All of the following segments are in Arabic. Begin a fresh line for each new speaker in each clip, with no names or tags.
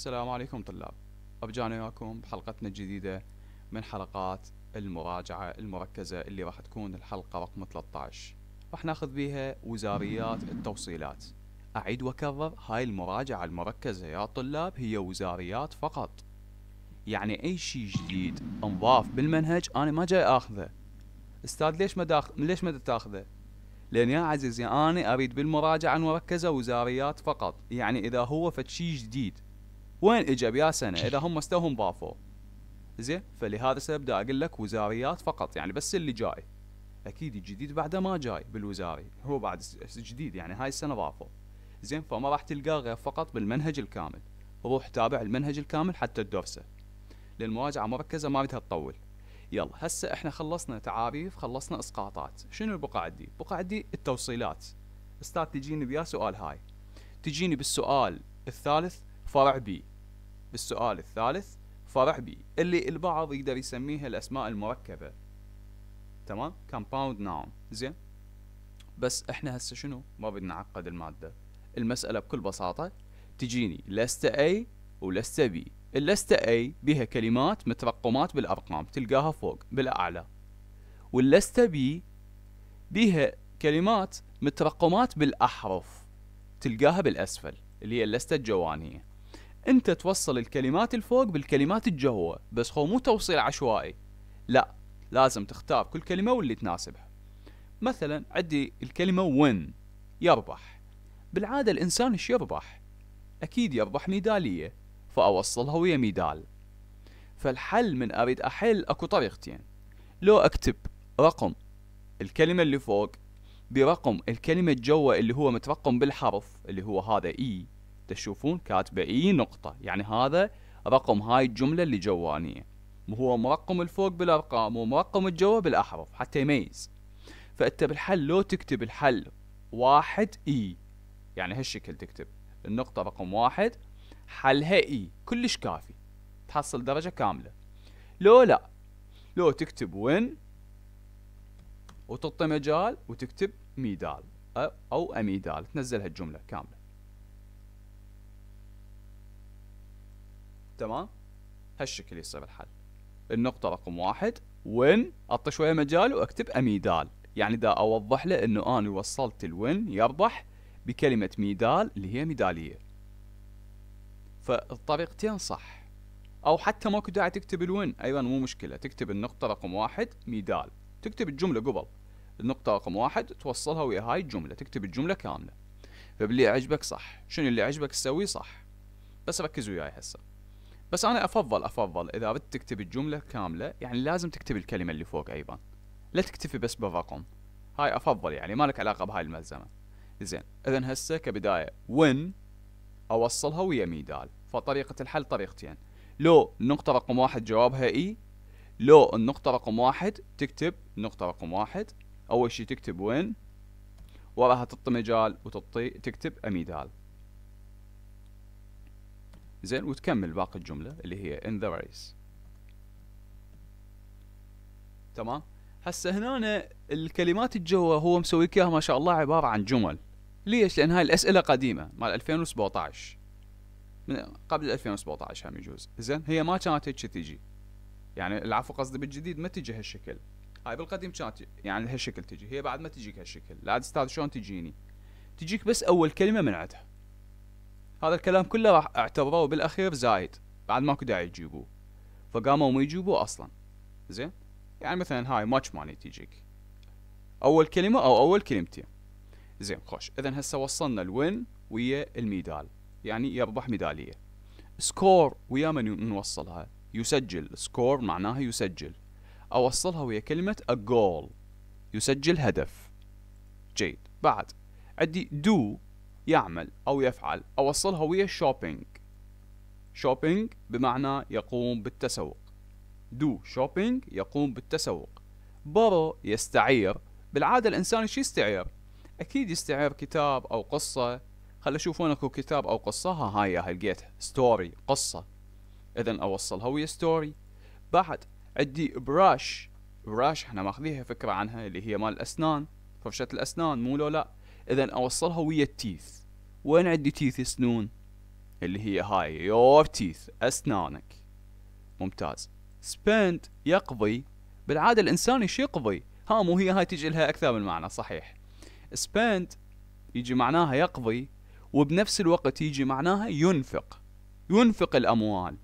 السلام عليكم طلاب رجعنا وياكم بحلقتنا الجديدة من حلقات المراجعة المركزة اللي راح تكون الحلقة رقم 13 راح ناخذ بيها وزاريات التوصيلات أعيد وأكرر هاي المراجعة المركزة يا طلاب هي وزاريات فقط يعني أي شيء جديد انضاف بالمنهج أنا ما جاي آخذه أستاذ ليش ما داخ... ليش ما تاخذه لان يا عزيزي انا اريد بالمراجعه المركزه وزاريات فقط يعني اذا هو فد شيء جديد وين اجى بيا سنه اذا هم استوهم ضافوا زين فلهذا السبب دا اقول لك وزاريات فقط يعني بس اللي جاي اكيد الجديد بعده ما جاي بالوزاري هو بعد جديد يعني هاي السنه ضافوا زين فما راح تلقاه غير فقط بالمنهج الكامل روح تابع المنهج الكامل حتى الدرسه للمراجعه مركزه ما بدها تطول يلا هسه احنا خلصنا تعاريف خلصنا اسقاطات شنو البقع دي بقع دي التوصيلات استاذ تجيني بيا سؤال هاي تجيني بالسؤال الثالث فرع بي بالسؤال الثالث فرع بي اللي البعض يقدر يسميها الأسماء المركبة تمام compound noun زين بس احنا هسه شنو ما بدنا نعقد المادة المسألة بكل بساطة تجيني لست A ولست B اللست A بها كلمات مترقمات بالأرقام تلقاها فوق بالأعلى واللست B بها كلمات مترقمات بالأحرف تلقاها بالأسفل اللي هي اللست الجوانية انت توصل الكلمات الفوق بالكلمات الجوة بس هو مو توصيل عشوائي لا لازم تختار كل كلمة واللي تناسبها مثلا عدي الكلمة وين يربح بالعادة الإنسان ايش يربح أكيد يربح ميدالية فأوصلها ويا ميدال فالحل من أريد أحل أكو طريقتين لو أكتب رقم الكلمة اللي فوق برقم الكلمة الجوة اللي هو مترقم بالحرف اللي هو هذا إي e". تشوفون كاتبه اي نقطة يعني هذا رقم هاي الجملة اللي جوانية وهو مرقم الفوق بالارقام ومرقم الجوا بالاحرف حتى يميز فانت بالحل لو تكتب الحل واحد اي e، يعني هالشكل تكتب النقطة رقم واحد حلها اي e، كلش كافي تحصل درجة كاملة لو لا لو تكتب وين وتعطي مجال وتكتب ميدال او اميدال تنزل هالجملة كاملة تمام هالشكل يصير الحل النقطة رقم واحد وين أعطي شوية مجال وأكتب أميدال يعني دا أوضح له أنه أنا وصلت الوين يربح بكلمة ميدال اللي هي ميدالية فالطريقتين صح أو حتى ماكو داعي تكتب الوين أيضا أيوة، مو مشكلة تكتب النقطة رقم واحد ميدال تكتب الجملة قبل النقطة رقم واحد توصلها ويا هاي الجملة تكتب الجملة كاملة فباللي عجبك صح شنو اللي عجبك تسويه صح بس ركز وياي هسه بس انا افضل افضل اذا بدك تكتب الجمله كامله يعني لازم تكتب الكلمه اللي فوق ايضا لا تكتفي بس بالرقم هاي افضل يعني ما لك علاقه بهاي الملزمه زين اذا هسه كبدايه وين اوصلها ويا ميدال فطريقه الحل طريقتين لو النقطه رقم واحد جوابها اي لو النقطه رقم واحد تكتب نقطه رقم واحد اول شيء تكتب وين وراها تطي مجال وتطي تكتب اميدال زين وتكمل باقي الجملة اللي هي in the race تمام هسه هنا الكلمات الجوا هو مسوي اياها ما شاء الله عبارة عن جمل ليش لأن هاي الأسئلة قديمة مال 2017 من قبل 2017 هم يجوز زين هي ما كانت هيك تجي يعني العفو قصدي بالجديد ما تجي هالشكل هاي بالقديم كانت يعني هالشكل تجي هي بعد ما تجيك هالشكل لا استاذ شلون تجيني تجيك بس اول كلمه من عندها هذا الكلام كله راح اعتبروه بالاخير زايد بعد ماكو داعي تجيبوه فقاموا ما يجيبوه اصلا زين يعني مثلا هاي ماتش ماني تجيك اول كلمه او اول كلمتين زين خوش اذا هسه وصلنا الوين ويا الميدال يعني يربح ميداليه سكور ويا من نوصلها يسجل سكور معناها يسجل اوصلها ويا كلمه a goal يسجل هدف جيد بعد عندي do يعمل أو يفعل أوصلها ويا شوبينج شوبينج بمعنى يقوم بالتسوق دو شوبينج يقوم بالتسوق برو يستعير بالعادة الإنسان شو يستعير أكيد يستعير كتاب أو قصة خل أشوف وين أكو كتاب أو قصة ها هاي هاي لقيتها ستوري قصة إذا أوصلها ويا ستوري بعد عندي براش براش احنا ماخذيها فكرة عنها اللي هي مال الأسنان فرشة الأسنان مو لو لا إذا أوصلها ويا التيث وين عندي تيث سنون اللي هي هاي يور تيث أسنانك ممتاز spend يقضي بالعادة الإنسان ايش يقضي ها مو هي هاي تجي لها أكثر من معنى صحيح spend يجي معناها يقضي وبنفس الوقت يجي معناها ينفق ينفق الأموال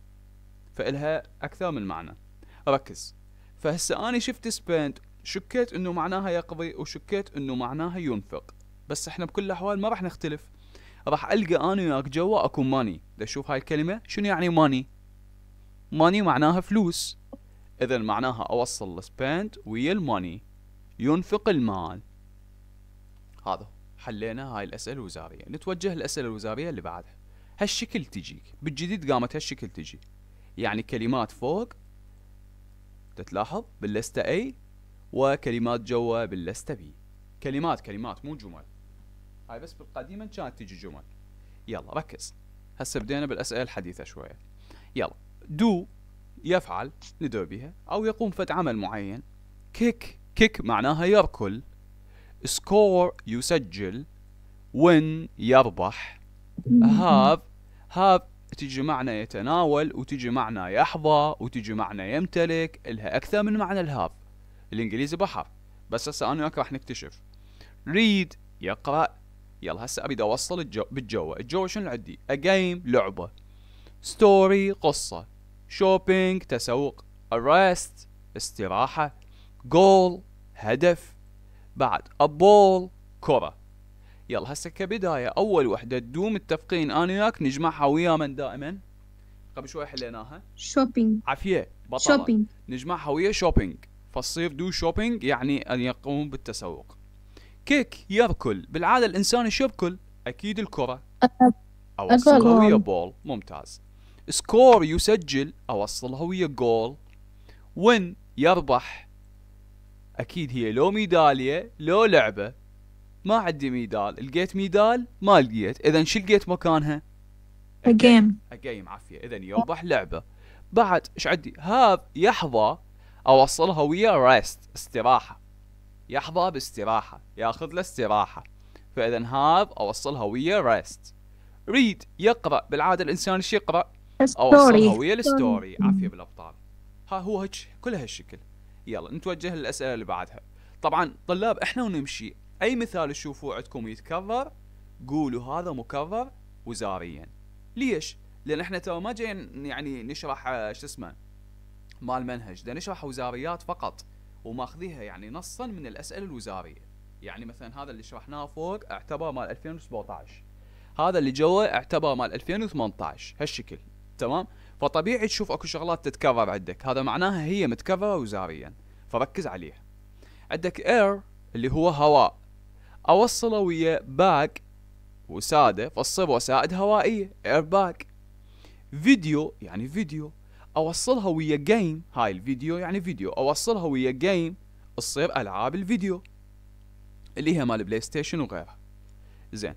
فإلها أكثر من معنى ركز فهسه أنا شفت spend شكيت انه معناها يقضي وشكيت انه معناها ينفق بس احنا بكل الاحوال ما راح نختلف راح القى انا وياك جوا اكو ماني شوف هاي الكلمه شنو يعني ماني ماني معناها فلوس اذا معناها اوصل السبند ويا الماني ينفق المال هذا حلينا هاي الاسئله الوزاريه نتوجه الاسئله الوزاريه اللي بعدها هالشكل تجيك بالجديد قامت هالشكل تجي يعني كلمات فوق تتلاحظ باللستة اي وكلمات جوا باللستة بي كلمات كلمات مو جمل هاي بس بالقديمه كانت تجي جمل يلا ركز هسه بدينا بالاسئله الحديثه شويه يلا دو يفعل ندعو بها او يقوم فد عمل معين كيك كيك معناها يركل سكور يسجل وين يربح هاف هاف تجي معنى يتناول وتجي معنى يحظى وتجي معنى يمتلك لها اكثر من معنى الهاف الانجليزي بحر بس هسه انا وياك راح نكتشف ريد يقرا يلا هسه ابي اوصل الجو بالجوة الجو شنو عندي اجيم لعبة ستوري قصة شوبينج تسوق ارست استراحة جول هدف بعد ابول كرة يلا هسه كبداية اول وحدة تدوم التفقين انا وياك نجمعها ويا من دائما قبل شوي حليناها شوبينج عافية بطل شوبينج نجمعها ويا شوبينج فتصير دو شوبينج يعني ان يقوم بالتسوق كيك يركل بالعاده الانسان ايش يركل؟ اكيد الكره اوصلها ويا بول ممتاز سكور يسجل اوصلها ويا جول وين يربح اكيد هي لو ميداليه لو لعبه ما عندي ميدال لقيت ميدال ما لقيت اذا شو لقيت مكانها أجيم أجيم عافيه اذا يربح لعبه بعد ايش عندي هاف يحظى اوصلها ويا ريست استراحه يحظى باستراحة ياخذ له استراحة فإذا هاف أوصلها ويا ريست ريد يقرأ بالعادة الإنسان ايش يقرأ؟ أوصلها ويا الستوري عافية بالأبطال ها هو هج كل هالشكل يلا نتوجه للأسئلة اللي بعدها طبعا طلاب احنا ونمشي أي مثال تشوفوه عندكم يتكرر قولوا هذا مكرر وزاريا ليش؟ لأن احنا ترى ما جايين يعني نشرح آه، شو اسمه مال منهج ده نشرح وزاريات فقط وماخذيها يعني نصا من الاسئله الوزاريه يعني مثلا هذا اللي شرحناه فوق اعتبر مال 2017 هذا اللي جوا اعتبر مال 2018 هالشكل تمام فطبيعي تشوف اكو شغلات تتكرر عندك هذا معناها هي متكرره وزاريا فركز عليها عندك اير اللي هو هواء اوصله ويا باك وساده فتصير وسائد هوائيه اير باك فيديو يعني فيديو اوصلها ويا جيم هاي الفيديو يعني فيديو اوصلها ويا جيم تصير العاب الفيديو اللي هي مال بلاي ستيشن وغيرها زين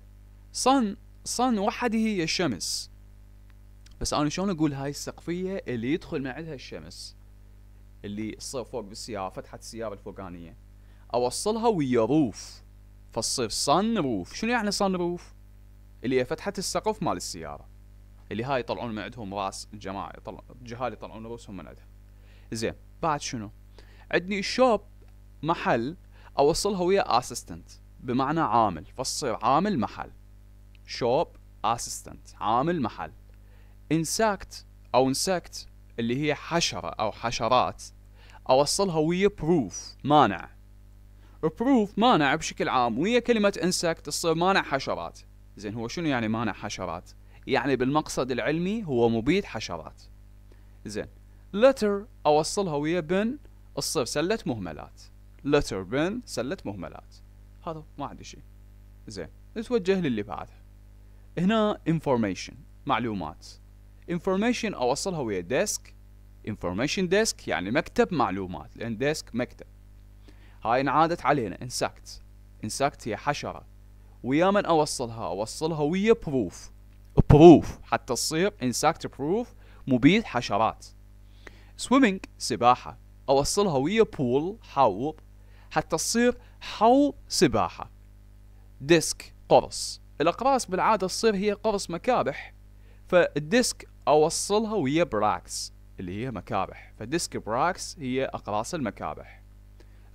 صن صن وحده هي الشمس بس انا شلون اقول هاي السقفيه اللي يدخل من عندها الشمس اللي تصير فوق بالسياره فتحه السياره الفوقانيه اوصلها ويا روف فتصير صن روف شنو يعني صن روف اللي هي فتحه السقف مال السياره اللي هاي يطلعون من عندهم راس الجماعه يطلع جهال يطلعون رؤوسهم من عندها زين بعد شنو عندني الشوب محل اوصلها ويا اسيستنت بمعنى عامل فتصير عامل محل شوب اسيستنت عامل محل انساكت او انسكت اللي هي حشرة او حشرات اوصلها ويا بروف مانع بروف مانع بشكل عام ويا كلمة انسكت تصير مانع حشرات زين هو شنو يعني مانع حشرات يعني بالمقصد العلمي هو مبيد حشرات زين letter أوصلها ويا بن تصير سلة مهملات letter بن سلة مهملات هذا ما عندي شيء زين نتوجه للي بعده هنا information معلومات information أوصلها ويا desk information desk يعني مكتب معلومات لأن desk مكتب هاي انعادت علينا insect insect هي حشرة ويا من أوصلها أوصلها ويا proof بروف حتى تصير انساكت بروف مبيد حشرات سويمينج سباحة أوصلها ويا بول حوض حتى تصير حوض سباحة ديسك قرص الأقراص بالعادة تصير هي قرص مكابح فالديسك أوصلها ويا براكس اللي هي مكابح فديسك براكس هي أقراص المكابح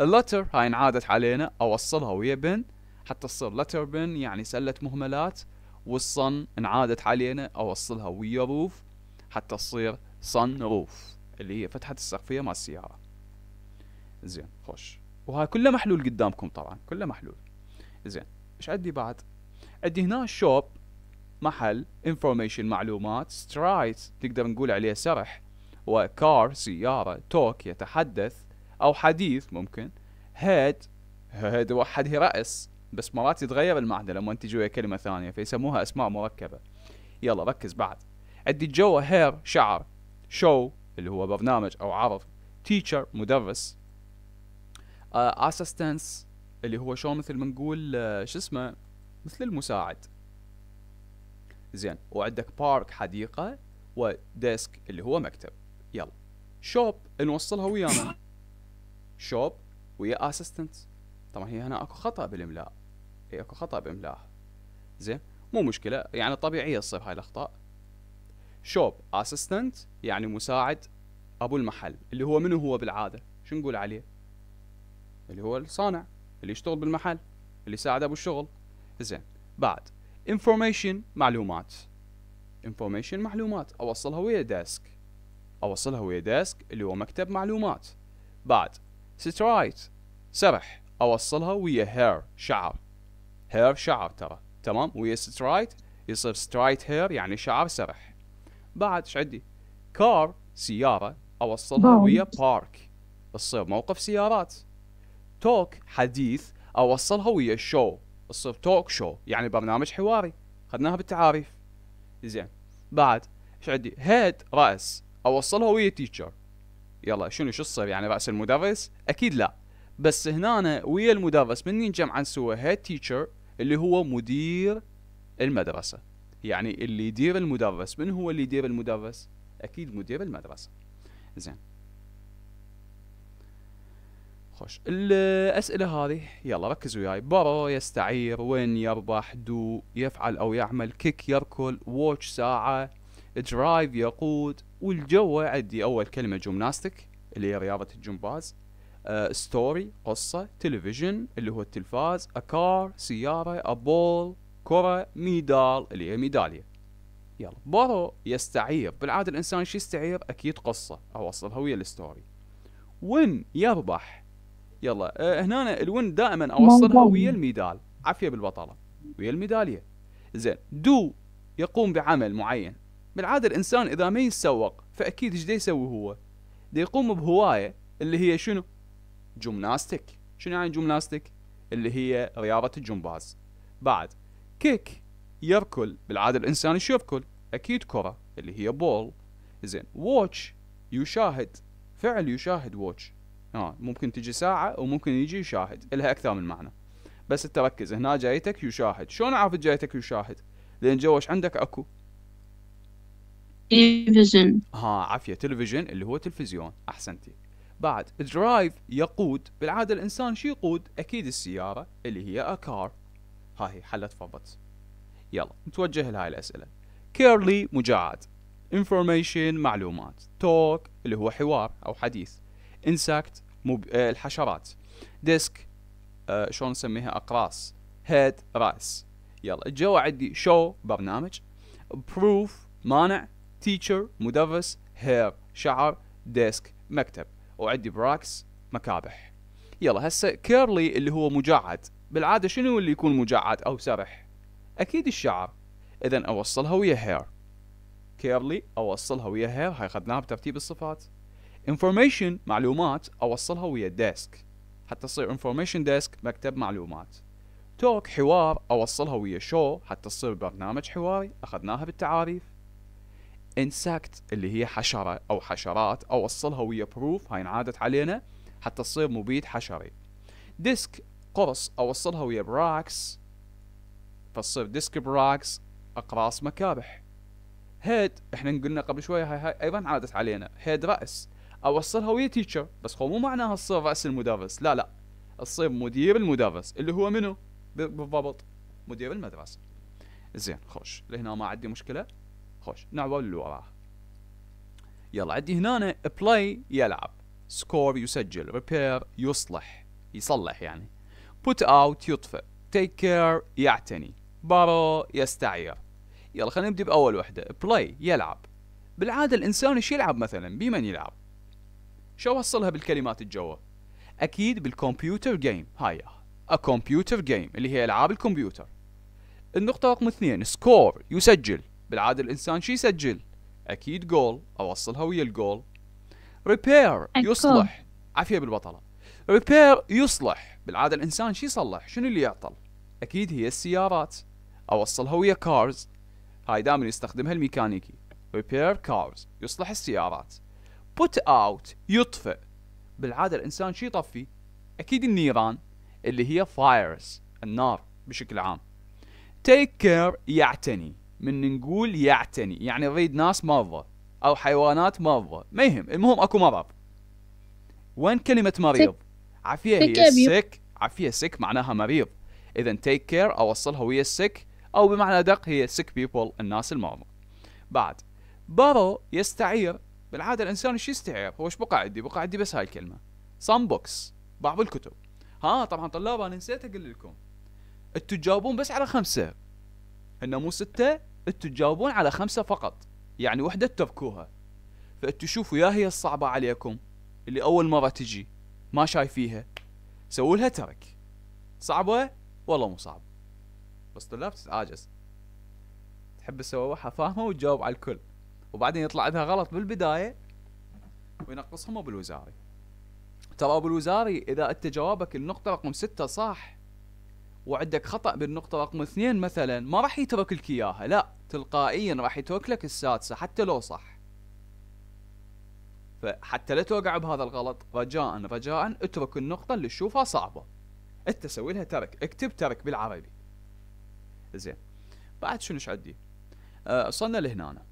اللتر هاي انعادت علينا أوصلها ويا بن حتى تصير لتر بن يعني سلة مهملات والصن انعادت علينا اوصلها ويا روف حتى تصير صن روف اللي هي فتحة السقفية مال السيارة زين خوش وهاي كله محلول قدامكم طبعا كله محلول زين ايش عندي بعد عندي هنا شوب محل انفورميشن معلومات سترايت تقدر نقول عليه سرح وكار سيارة توك يتحدث أو حديث ممكن هيد هيد هي رأس بس مرات يتغير المعنى لما تجي ويا كلمه ثانيه فيسموها اسماء مركبه يلا ركز بعد عندي جو هير شعر شو اللي هو برنامج او عرض تيتشر مدرس اسيستنس آه، uh, اللي هو شو مثل ما نقول uh, شو اسمه مثل المساعد زين وعندك بارك حديقه وديسك اللي هو مكتب يلا شوب نوصلها ويانا شوب ويا اسيستنت طبعا هي هنا اكو خطا بالاملاء اوكي اكو خطا باملاه زين مو مشكله يعني طبيعيه تصير هاي الاخطاء شوب اسيستنت يعني مساعد ابو المحل اللي هو منو هو بالعاده شو نقول عليه اللي هو الصانع اللي يشتغل بالمحل اللي يساعد ابو الشغل زين بعد انفورميشن معلومات انفورميشن معلومات اوصلها ويا ديسك اوصلها ويا ديسك اللي هو مكتب معلومات بعد سترايت سرح اوصلها ويا هير شعر هير شعر ترى تمام ويا سترايت يصير سترايت هير يعني شعر سرح بعد ايش عندي كار سياره اوصلها ويا بارك تصير موقف سيارات توك حديث اوصلها ويا شو تصير توك شو يعني برنامج حواري خدناها بالتعاريف زين بعد ايش عندي هيد راس اوصلها ويا تيتشر يلا شنو شو تصير يعني راس المدرس اكيد لا بس هنا ويا المدرس من ينجمع نسوي هيد تيتشر اللي هو مدير المدرسة يعني اللي يدير المدرس من هو اللي يدير المدرس أكيد مدير المدرسة زين خوش الأسئلة هذه يلا ركز وياي برو يستعير وين يربح دو يفعل أو يعمل كيك يركل ووتش ساعة درايف يقود والجو عندي أول كلمة جمناستيك اللي هي رياضة الجمباز ستوري آه، قصة تلفزيون اللي هو التلفاز أكار سيارة أبول كرة ميدال اللي هي ميدالية يلا برو يستعير بالعادة الإنسان شو يستعير أكيد قصة أوصلها ويا الستوري وين يربح يلا أه هنا الوين دائما أوصلها ويا الميدال عافية بالبطلة ويا الميدالية زين دو يقوم بعمل معين بالعادة الإنسان إذا ما يتسوق فأكيد إيش يسوي هو؟ دي يقوم بهواية اللي هي شنو؟ جمناستيك شنو يعني جمناستيك اللي هي رياضة الجمباز بعد كيك يركل بالعادة الإنسان شو يركل أكيد كرة اللي هي بول زين ووتش يشاهد فعل يشاهد ووتش آه ممكن تجي ساعة وممكن يجي يشاهد لها أكثر من معنى بس تركز هنا جايتك يشاهد شلون أعرف جايتك يشاهد لأن جوش عندك أكو تلفزيون ها عافية تلفزيون اللي هو تلفزيون أحسنتي بعد درايف يقود بالعاده الانسان شو يقود اكيد السياره اللي هي اكار هاي حلت فبط يلا نتوجه لهاي الاسئله كيرلي مجعد information معلومات توك اللي هو حوار او حديث انسكت مب... آه، الحشرات ديسك آه شلون نسميها اقراص هيد راس يلا الجو عندي شو برنامج بروف مانع تيتشر مدرس هير شعر ديسك مكتب وعندي براكس مكابح يلا هسه كيرلي اللي هو مجعد بالعاده شنو اللي يكون مجعد او سرح اكيد الشعر اذا اوصلها ويا هير كيرلي اوصلها ويا هير هاي خدناها بترتيب الصفات information معلومات اوصلها ويا ديسك حتى تصير information ديسك مكتب معلومات توك حوار اوصلها ويا شو حتى تصير برنامج حواري اخذناها بالتعاريف انسكت اللي هي حشره او حشرات اوصلها ويا بروف هاي انعادت علينا حتى تصير مبيد حشري ديسك قرص اوصلها ويا براكس فتصير ديسك براكس اقراص مكابح هيد احنا قلنا قبل شوي هاي, هاي ايضا عادت علينا هيد راس اوصلها ويا تيتشر بس هو مو معناها تصير راس المدرس لا لا تصير مدير المدرس اللي هو منو بالضبط مدير المدرسه زين خوش لهنا ما عندي مشكله خوش نعوى اللي وراه يلا عندي هنا بلاي يلعب سكور يسجل ريبير يصلح يصلح يعني بوت اوت يطفئ تيك كير يعتني بارو يستعير يلا خلينا نبدا باول وحده بلاي يلعب بالعاده الانسان ايش يلعب مثلا بمن يلعب شو اوصلها بالكلمات الجوا اكيد بالكمبيوتر جيم هاي ا كمبيوتر جيم اللي هي العاب الكمبيوتر النقطه رقم اثنين سكور يسجل بالعاده الانسان شو يسجل؟ اكيد جول اوصلها ويا الجول ريبير يصلح عافيه بالبطله ريبير يصلح بالعاده الانسان شو يصلح؟ شنو اللي يعطل؟ اكيد هي السيارات اوصلها ويا كارز هاي دائما يستخدمها الميكانيكي ريبير كارز يصلح السيارات بوت اوت يطفئ بالعاده الانسان شو يطفي؟ اكيد النيران اللي هي فايرس النار بشكل عام تيك كير يعتني من نقول يعتني يعني نريد ناس مرضى او حيوانات مرضى ما يهم المهم اكو مرض وين كلمه مريض عافيه هي السك عافيه سك معناها مريض اذا تيك كير اوصلها ويا السك او بمعنى ادق هي سك بيبل الناس المرضى بعد بارو يستعير بالعاده الانسان ايش يستعير هو ايش بقى عندي بقى عندي بس هاي الكلمه صن بوكس بعض الكتب ها طبعا طلاب انا نسيت اقول لكم انتوا تجاوبون بس على خمسه انه مو سته انتو تجاوبون على خمسه فقط يعني وحده تبكوها فانتو شوفوا يا هي الصعبه عليكم اللي اول مره تجي ما شايفيها سووا لها ترك صعبه والله مو صعب بس طلاب تتعاجز تحب تسويها فاهمه وتجاوب على الكل وبعدين يطلع عندها غلط بالبدايه وينقصهم ابو الوزاري ترى ابو الوزاري اذا انت جوابك النقطه رقم ستة صح وعندك خطا بالنقطه رقم اثنين مثلا ما راح يترك لك اياها لا تلقائيا راح يترك لك السادسه حتى لو صح فحتى لا توقع بهذا الغلط رجاء رجاء اترك النقطه اللي تشوفها صعبه انت سوي لها ترك اكتب ترك بالعربي زين بعد شنو ايش عندي آه، وصلنا لهنا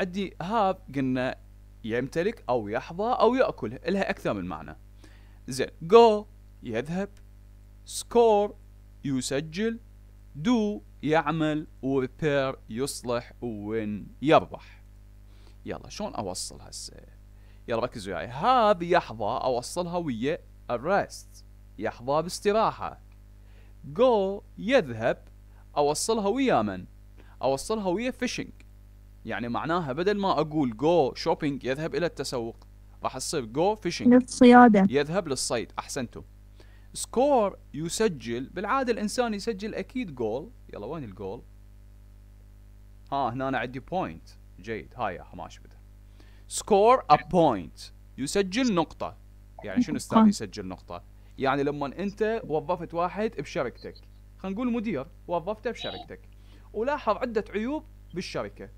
عندي هاب قلنا يمتلك او يحظى او ياكل لها اكثر من معنى زين جو يذهب سكور يسجل دو يعمل وبير يصلح وين يربح يلا شلون اوصل هسه يلا ركزوا وياي هاب يحظى اوصلها ويا الريست يحظى باستراحة جو يذهب اوصلها ويا من اوصلها ويا فيشنج يعني معناها بدل ما اقول جو شوبينج يذهب الى التسوق راح تصير جو فيشنج للصيادة يذهب للصيد احسنتم سكور يسجل بالعاده الانسان يسجل اكيد جول يلا وين الجول ها هنا أنا عندي بوينت جيد هاي ما بدا سكور ا بوينت يسجل نقطه يعني شنو استاذ يسجل نقطه يعني لما انت وظفت واحد بشركتك خلينا نقول مدير وظفته بشركتك ولاحظ عده عيوب بالشركه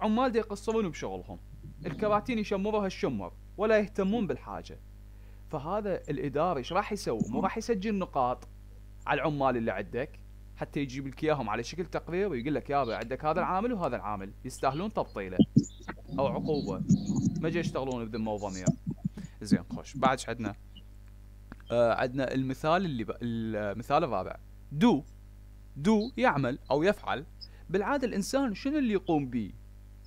عمال يقصرون بشغلهم الكراتين يشمروا الشمر ولا يهتمون بالحاجه فهذا الاداري ايش راح يسوي؟ مو راح يسجل نقاط على العمال اللي عندك حتى يجيب لك اياهم على شكل تقرير ويقول لك يابا عندك هذا العامل وهذا العامل يستاهلون تبطيله او عقوبه ما جاي يشتغلون بذمه وضمير زين خوش بعد عندنا آه عندنا المثال اللي ب... المثال الرابع دو دو يعمل او يفعل بالعاده الانسان شنو اللي يقوم به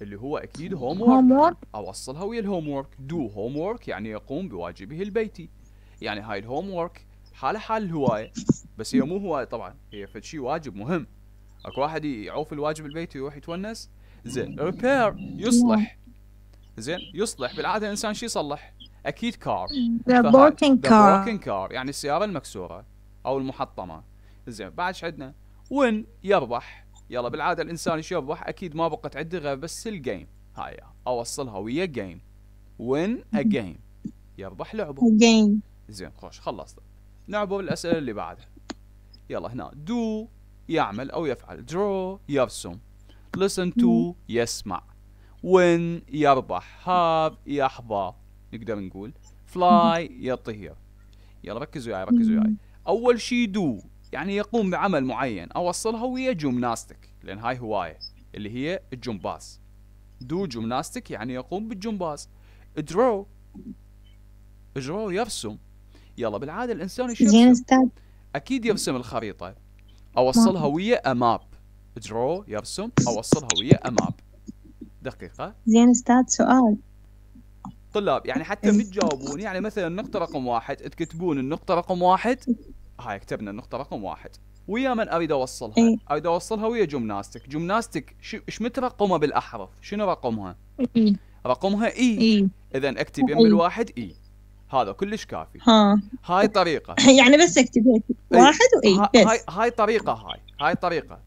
اللي هو اكيد هوم وورك اوصلها ويا الهوم وورك دو هوم وورك يعني يقوم بواجبه البيتي يعني هاي الهوم وورك حاله حال الهوايه بس هي مو هوايه طبعا هي فد شيء واجب مهم اكو واحد يعوف الواجب البيتي ويروح يتونس زين ريبير يصلح زين يصلح بالعاده الانسان شو يصلح؟ اكيد كار ذا بروكن كار كار يعني السياره المكسوره او المحطمه زين بعد ايش عندنا؟ وين يربح يلا بالعاده الانسان يشبح اكيد ما بقت عندي غير بس الجيم هاي اوصلها ويا جيم وين ا جيم يربح لعبه جيم زين خوش خلصت نعبر الاسئله اللي بعدها يلا هنا دو يعمل او يفعل درو يرسم listen to يسمع وين يربح have يحظى نقدر نقول fly يطير يلا ركزوا وياي ركزوا وياي اول شيء دو يعني يقوم بعمل معين اوصلها ويا جمناستيك لان هاي هوايه اللي هي الجمباز دو جمناستيك يعني يقوم بالجمباز درو درو يرسم يلا بالعاده الانسان شو يرسم اكيد يرسم الخريطه اوصلها ويا اماب درو يرسم اوصلها ويا اماب دقيقه زين استاذ سؤال طلاب يعني حتى متجاوبون إيه. يعني مثلا النقطة رقم واحد تكتبون النقطة رقم واحد هاي كتبنا النقطه رقم واحد ويا من اريد اوصلها إيه؟ اريد اوصلها ويا جمناستيك جمناستيك ايش مترقمه بالاحرف شنو رقمها إي. رقمها اي, إي. اذا اكتب يم الواحد اي هذا كلش كافي ها. هاي طريقه يعني بس اكتب واحد واي بس هاي هاي طريقه هاي هاي طريقه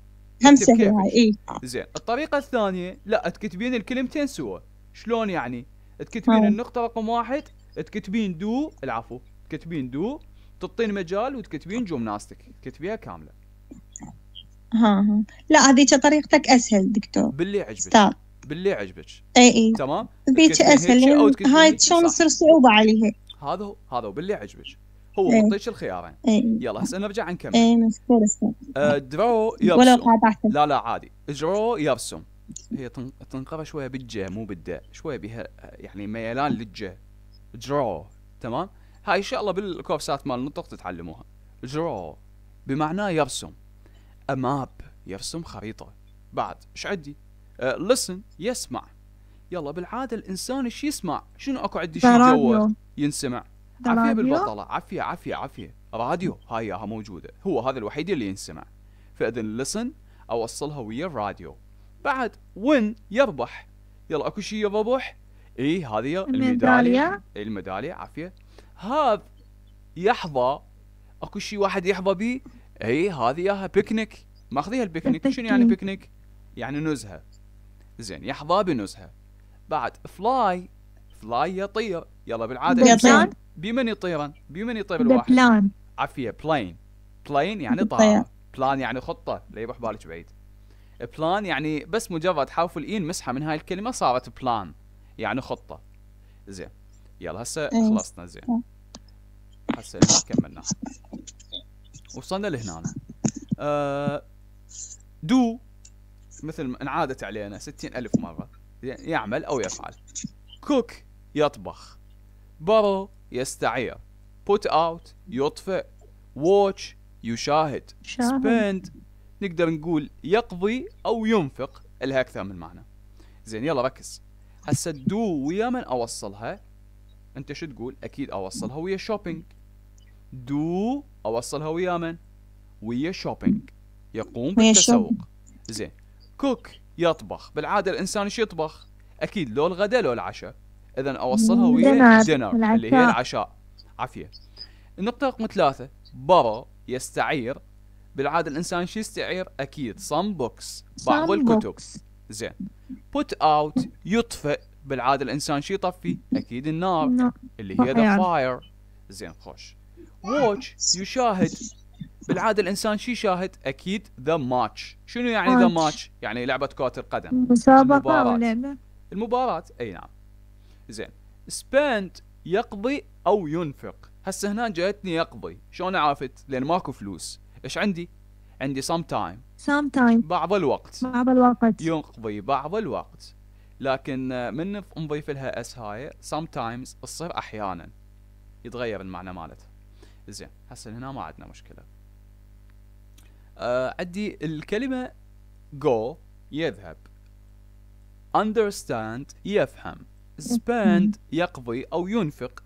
همسه هاي اي زين الطريقه الثانيه لا تكتبين الكلمتين سوا شلون يعني تكتبين ها. النقطه رقم واحد تكتبين دو العفو تكتبين دو تعطين مجال وتكتبين جمناستك تكتبيها كامله ها لا هذيك طريقتك اسهل دكتور باللي عجبك ستار. باللي عجبك اي اي تمام ذيك اسهل هاي شلون تصير صعوبه عليها هذا هو هذا هو باللي عجبك هو يعطيك الخيارين ايه. يلا هسه نرجع نكمل اي مشكور أه درو يرسم ولو لا لا عادي درو يرسم هي تنقرا شويه بالجه مو بالده شويه بها يعني ميلان للجه درو تمام هاي ان شاء الله بالكورسات مال النطق تتعلموها جرو بمعناه يرسم اماب يرسم خريطة بعد ايش عندي uh, يسمع يلا بالعادة الإنسان ايش يسمع شنو اكو عندي شيء جوا ينسمع عفية بالبطلة عفية عفية عفية راديو هاي ياها موجودة هو هذا الوحيد اللي ينسمع فإذن لسن أوصلها ويا الراديو بعد وين يربح يلا اكو شيء يربح اي هذه الميدالية الميدالية عافية هذا يحظى اكو شيء واحد يحظى به اي هذه ياها بيكنيك ماخذيها البيكنيك شنو يعني بيكنيك؟ يعني نزهه زين يحظى بنزهه بعد فلاي فلاي يطير يلا بالعاده يطير بمن يطيرن؟ بمن يطير الواحد؟ بلان عفيه بلين بلين يعني طائر بلان يعني خطه لا يروح بالك بعيد بلان يعني بس مجرد حرف الإين مسحه من هاي الكلمه صارت بلان يعني خطه زين يلا هسه إيه. خلصنا زين آه. هسه كملنا وصلنا لهنا أه دو مثل انعادت علينا ستين ألف مرة يعمل أو يفعل كوك يطبخ برو يستعير بوت اوت يطفئ واتش يشاهد سبند نقدر نقول يقضي او ينفق لها اكثر من معنى زين يلا ركز هسه دو ويا من اوصلها انت شو تقول اكيد اوصلها ويا شوبينج دو اوصلها ويا من؟ ويا شوبينج يقوم بالتسوق زين كوك يطبخ بالعاده الانسان ايش يطبخ؟ اكيد لو الغداء لو العشاء اذا اوصلها ويا دينر اللي هي العشاء عافيه النقطه رقم ثلاثه برو يستعير بالعاده الانسان شو يستعير؟ اكيد صم بوكس بعض الكتب زين بوت اوت يطفئ بالعاده الانسان شو يطفي؟ اكيد النار اللي هي ذا فاير زين خوش واتش يشاهد بالعاده الانسان شو يشاهد؟ اكيد ذا ماتش، شنو يعني ذا ماتش؟ يعني لعبه كره القدم مسابقه ولعبه المباراه اي نعم زين سبيند يقضي او ينفق هسه هنا جاتني يقضي شلون عرفت؟ لان ماكو فلوس ايش عندي؟ عندي سام تايم سام تايم بعض الوقت بعض الوقت ينقضي بعض الوقت لكن آه، من نضيف لها اس هاي سام تايمز تصير احيانا يتغير المعنى مالتها زين هسه هنا ما عندنا مشكله آه الكلمه go يذهب understand يفهم spend يقضي او ينفق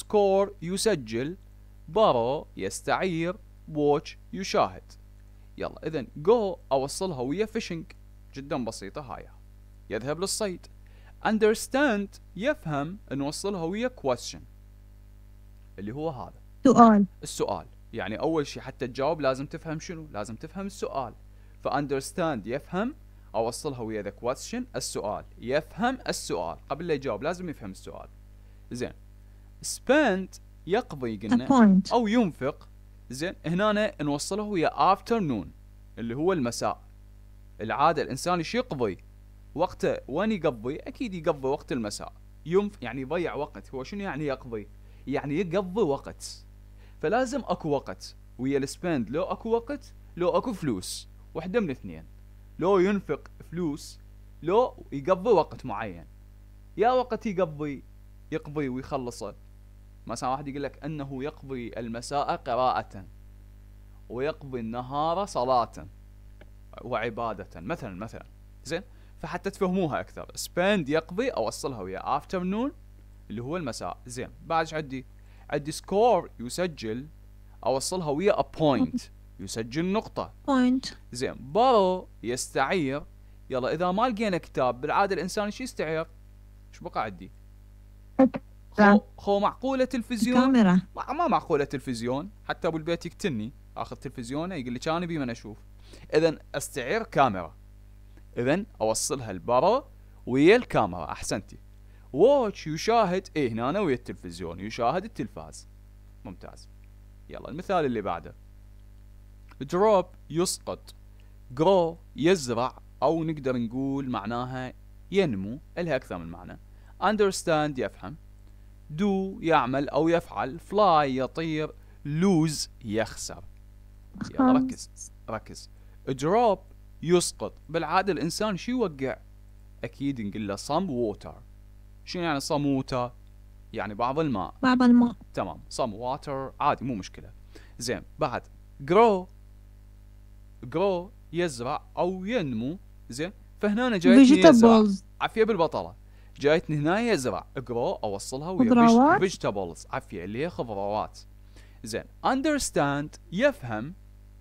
score يسجل borrow يستعير watch يشاهد يلا اذا go اوصلها ويا fishing جدا بسيطه هاي يذهب للصيد understand يفهم نوصلها ويا question اللي هو هذا السؤال السؤال يعني اول شيء حتى تجاوب لازم تفهم شنو لازم تفهم السؤال فاندرستاند يفهم اوصلها ويا ذا question السؤال يفهم السؤال قبل لا يجاوب لازم يفهم السؤال زين spend يقضي قلنا او ينفق زين هنا نوصله ويا afternoon اللي هو المساء العاده الانسان ايش يقضي وقته وين يقضي اكيد يقضي وقت المساء ينف يعني يضيع وقت هو شنو يعني يقضي يعني يقضي وقت فلازم اكو وقت ويا السبند لو اكو وقت لو اكو فلوس وحده من اثنين لو ينفق فلوس لو يقضي وقت معين يا وقت يقضي يقضي ويخلصه مثلا واحد يقول لك انه يقضي المساء قراءة ويقضي النهار صلاة وعبادة مثلا مثلا زين فحتى تفهموها اكثر سبند يقضي اوصلها ويا افترنون اللي هو المساء زين بعد عندي عندي سكور يسجل اوصلها ويا بوينت يسجل نقطة بوينت زين برو يستعير يلا اذا ما لقينا كتاب بالعاده الانسان شو يستعير؟ شو بقى عندي؟ خو, معقوله تلفزيون؟ كاميرا ما, ما معقوله تلفزيون حتى ابو البيت يقتلني اخذ تلفزيونه يقول لي كان ابي من اشوف اذا استعير كاميرا اذا اوصلها البرا ويا الكاميرا احسنتي واتش يشاهد إيه هنا أنا ويا التلفزيون يشاهد التلفاز ممتاز يلا المثال اللي بعده drop يسقط grow يزرع أو نقدر نقول معناها ينمو لها أكثر من معنى understand يفهم do يعمل أو يفعل fly يطير lose يخسر يلا ركز ركز drop يسقط بالعادة الإنسان شو يوقع أكيد نقول له some water شنو يعني صموته يعني بعض الماء بعض الماء تمام صم واتر عادي مو مشكلة زين بعد grow grow يزرع أو ينمو زين فهنا أنا جايتني يزرع عفية بالبطلة جايتني هنا يزرع grow أوصلها ويا vegetables عفية اللي هي خضروات زين understand يفهم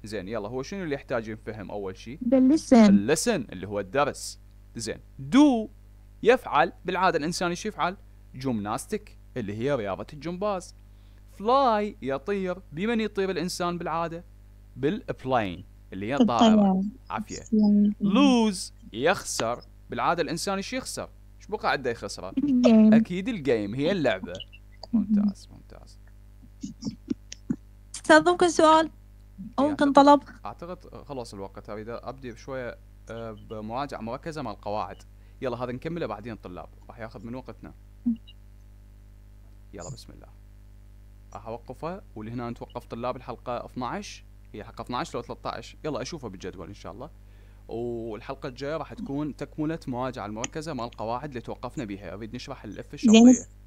زين يلا هو شنو اللي يحتاج ينفهم أول شيء؟ the listen اللي هو الدرس زين do يفعل بالعادة الإنسان ايش يفعل؟ جمناستيك اللي هي رياضة الجمباز فلاي يطير بمن يطير الإنسان بالعادة؟ بالبلاين اللي هي الطائرة عافية يعني لوز يخسر بالعادة الإنسان ايش يخسر؟ ايش بقى عنده يخسره؟ أكيد الجيم هي اللعبة ممتاز ممتاز استاذ ممكن سؤال او ممكن طلب اعتقد خلاص الوقت اريد ابدي شويه آه، بمراجعه مركزه مع القواعد يلا هذا نكمله بعدين الطلاب راح ياخذ من وقتنا يلا بسم الله راح اوقفه ولهنا نتوقف طلاب الحلقه 12 هي حلقه 12 لو 13 يلا اشوفه بالجدول ان شاء الله والحلقه الجايه راح تكون تكمله مراجعه المركزه مال القواعد اللي توقفنا بها اريد نشرح الاف الشرطيه